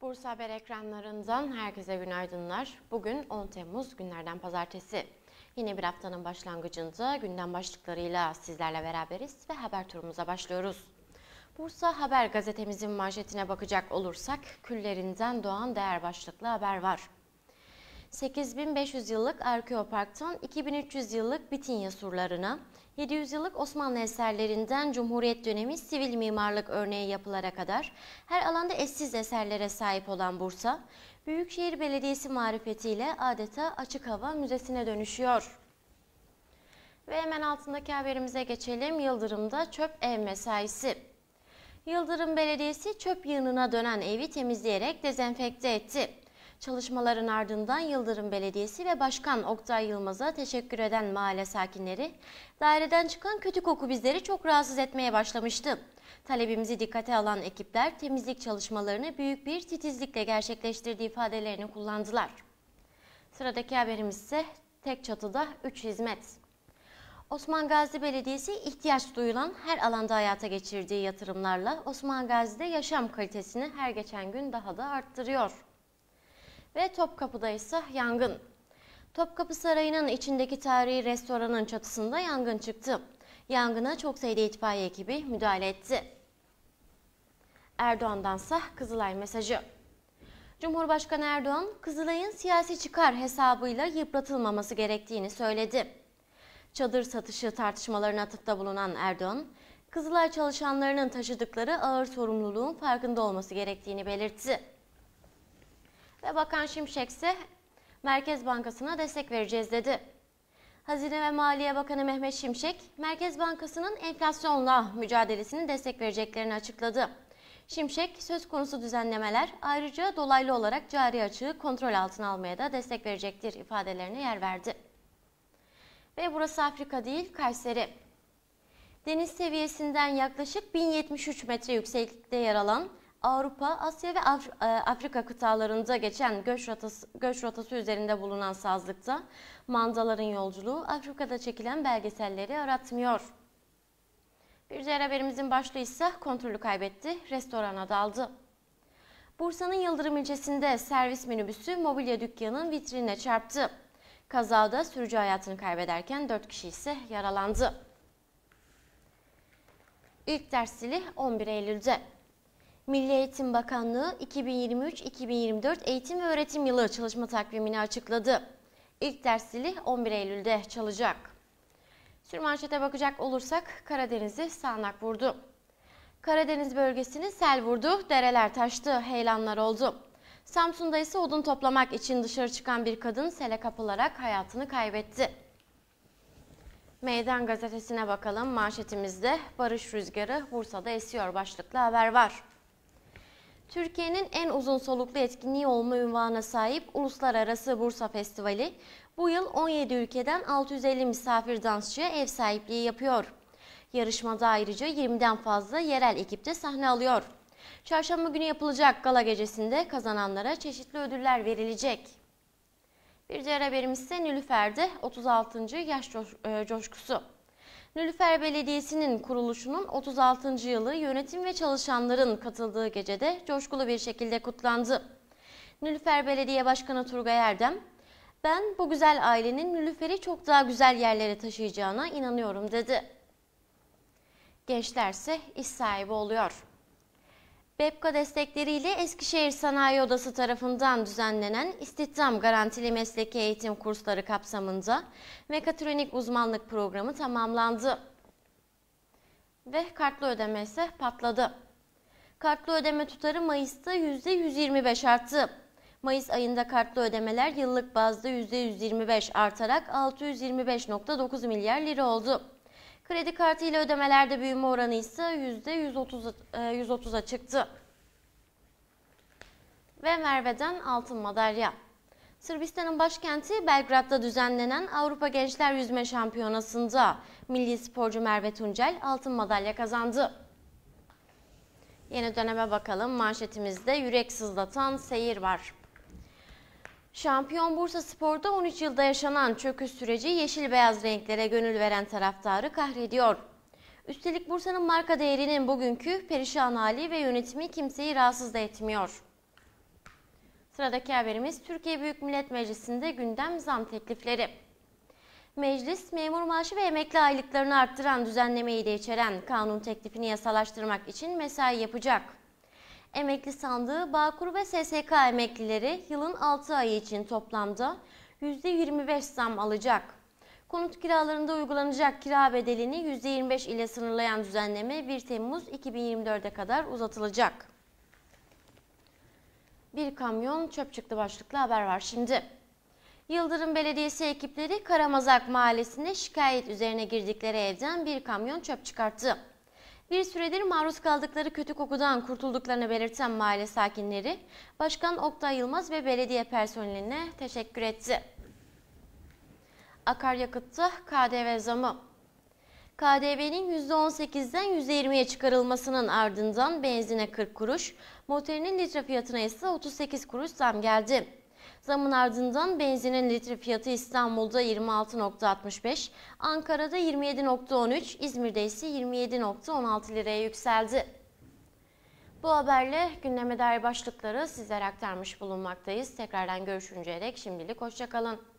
Bursa Haber ekranlarından herkese günaydınlar. Bugün 10 Temmuz günlerden pazartesi. Yine bir haftanın başlangıcında gündem başlıklarıyla sizlerle beraberiz ve haber turumuza başlıyoruz. Bursa Haber gazetemizin manşetine bakacak olursak küllerinden doğan değer başlıklı haber var. 8500 yıllık Arkeopark'tan 2300 yıllık Bitinya surlarına, 700 yıllık Osmanlı eserlerinden Cumhuriyet dönemi sivil mimarlık örneği yapılara kadar her alanda eşsiz eserlere sahip olan Bursa, Büyükşehir Belediyesi marifetiyle adeta açık hava müzesine dönüşüyor. Ve hemen altındaki haberimize geçelim. Yıldırım'da çöp ev mesaisi. Yıldırım Belediyesi çöp yığınına dönen evi temizleyerek dezenfekte etti. Çalışmaların ardından Yıldırım Belediyesi ve Başkan Oktay Yılmaz'a teşekkür eden mahalle sakinleri, daireden çıkan kötü koku bizleri çok rahatsız etmeye başlamıştı. Talebimizi dikkate alan ekipler temizlik çalışmalarını büyük bir titizlikle gerçekleştirdiği ifadelerini kullandılar. Sıradaki haberimiz ise tek çatıda 3 hizmet. Osman Gazi Belediyesi ihtiyaç duyulan her alanda hayata geçirdiği yatırımlarla Osman Gazi'de yaşam kalitesini her geçen gün daha da arttırıyor ve Topkapı'da ise yangın. Topkapı Sarayı'nın içindeki tarihi restoranın çatısında yangın çıktı. Yangına çok sayıda itfaiye ekibi müdahale etti. Erdoğan'dansa Kızılay mesajı. Cumhurbaşkanı Erdoğan, Kızılay'ın siyasi çıkar hesabıyla yıpratılmaması gerektiğini söyledi. Çadır satışı tartışmalarına atıfta bulunan Erdoğan, Kızılay çalışanlarının taşıdıkları ağır sorumluluğun farkında olması gerektiğini belirtti ve Bakan Şimşek ise Merkez Bankası'na destek vereceğiz dedi. Hazine ve Maliye Bakanı Mehmet Şimşek, Merkez Bankası'nın enflasyonla mücadelesini destek vereceklerini açıkladı. Şimşek, söz konusu düzenlemeler ayrıca dolaylı olarak cari açığı kontrol altına almaya da destek verecektir ifadelerine yer verdi. Ve burası Afrika değil, Kayseri. Deniz seviyesinden yaklaşık 1073 metre yükseklikte yer alan Avrupa, Asya ve Af e, Afrika kıtalarında geçen göç rotası, göç rotası üzerinde bulunan sazlıkta mandaların yolculuğu Afrika'da çekilen belgeselleri aratmıyor. Bir diğer haberimizin başlığı ise kontrolü kaybetti, restorana daldı. Bursa'nın Yıldırım ilçesinde servis minibüsü mobilya dükkanının vitrinine çarptı. Kazada sürücü hayatını kaybederken 4 kişi ise yaralandı. İlk ders 11 Eylül'de. Milli Eğitim Bakanlığı 2023-2024 eğitim ve öğretim yılı çalışma takvimini açıkladı. İlk ders zili 11 Eylül'de çalacak. Sürmanşete bakacak olursak Karadeniz'i sağanak vurdu. Karadeniz bölgesini sel vurdu, dereler taştı, heyelanlar oldu. Samsun'da ise odun toplamak için dışarı çıkan bir kadın sele kapılarak hayatını kaybetti. Meydan gazetesine bakalım manşetimizde Barış Rüzgarı Bursa'da esiyor başlıklı haber var. Türkiye'nin en uzun soluklu etkinliği olma ünvana sahip Uluslararası Bursa Festivali bu yıl 17 ülkeden 650 misafir dansçıya ev sahipliği yapıyor. Yarışmada ayrıca 20'den fazla yerel ekipte sahne alıyor. Çarşamba günü yapılacak gala gecesinde kazananlara çeşitli ödüller verilecek. Bir diğer haberimiz ise Nilüfer'de 36. yaş e, coşkusu. Nülüfer Belediyesi'nin kuruluşunun 36. yılı yönetim ve çalışanların katıldığı gecede coşkulu bir şekilde kutlandı. Nülüfer Belediye Başkanı Turgay Erdem, ben bu güzel ailenin Nülüfer'i çok daha güzel yerlere taşıyacağına inanıyorum dedi. Gençlerse iş sahibi oluyor. BEPKA destekleriyle Eskişehir Sanayi Odası tarafından düzenlenen İstihdam Garantili Mesleki Eğitim kursları kapsamında mekatronik uzmanlık programı tamamlandı. Ve kartlı ödeme ise patladı. Kartlı ödeme tutarı Mayıs'ta %125 arttı. Mayıs ayında kartlı ödemeler yıllık bazda %125 artarak 625.9 milyar lira oldu. Kredi kartı ile ödemelerde büyüme oranı ise %130'a e, çıktı. Ve Merve'den altın madalya. Sırbistan'ın başkenti Belgrad'da düzenlenen Avrupa Gençler Yüzme Şampiyonası'nda milli sporcu Merve Tuncel altın madalya kazandı. Yeni döneme bakalım. Manşetimizde yürek sızlatan seyir var. Şampiyon Bursa Spor'da 13 yılda yaşanan çöküş süreci yeşil beyaz renklere gönül veren taraftarı kahrediyor. Üstelik Bursa'nın marka değerinin bugünkü perişan hali ve yönetimi kimseyi rahatsız da etmiyor. Sıradaki haberimiz Türkiye Büyük Millet Meclisi'nde gündem zam teklifleri. Meclis, memur maaşı ve emekli aylıklarını arttıran düzenlemeyi de içeren kanun teklifini yasalaştırmak için mesai yapacak. Emekli sandığı Bağkur ve SSK emeklileri yılın 6 ayı için toplamda %25 zam alacak. Konut kiralarında uygulanacak kira bedelini %25 ile sınırlayan düzenleme 1 Temmuz 2024'e kadar uzatılacak. Bir kamyon çöp çıktı başlıklı haber var şimdi. Yıldırım Belediyesi ekipleri Karamazak Mahallesi'ne şikayet üzerine girdikleri evden bir kamyon çöp çıkarttı. Bir süredir maruz kaldıkları kötü kokudan kurtulduklarını belirten mahalle sakinleri, Başkan Oktay Yılmaz ve belediye personeline teşekkür etti. Akaryakıtta KDV zamı KDV'nin %18'den %20'ye çıkarılmasının ardından benzine 40 kuruş, motorinin litre fiyatına ise 38 kuruş zam geldi. Zamın ardından benzinin litre fiyatı İstanbul'da 26.65, Ankara'da 27.13, İzmir'de ise 27.16 liraya yükseldi. Bu haberle gündeme dair başlıkları sizlere aktarmış bulunmaktayız. Tekrardan görüşünceye dek şimdilik hoşçakalın.